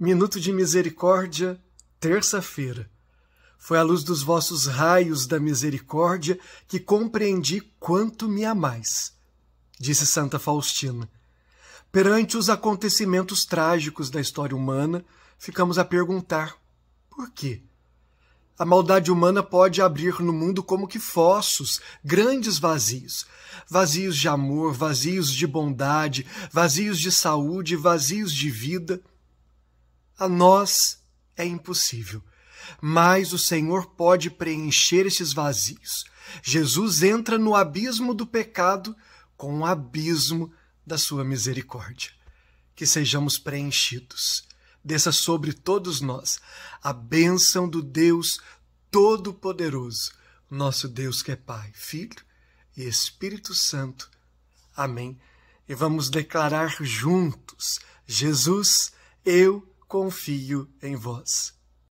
Minuto de Misericórdia, terça-feira. Foi à luz dos vossos raios da misericórdia que compreendi quanto me amais, disse Santa Faustina. Perante os acontecimentos trágicos da história humana, ficamos a perguntar: por quê? A maldade humana pode abrir no mundo como que fossos, grandes vazios. Vazios de amor, vazios de bondade, vazios de saúde, vazios de vida a nós é impossível, mas o Senhor pode preencher esses vazios. Jesus entra no abismo do pecado com o abismo da sua misericórdia. Que sejamos preenchidos. Desça sobre todos nós a bênção do Deus Todo-Poderoso, nosso Deus que é Pai, Filho e Espírito Santo. Amém. E vamos declarar juntos: Jesus, eu confio em vós.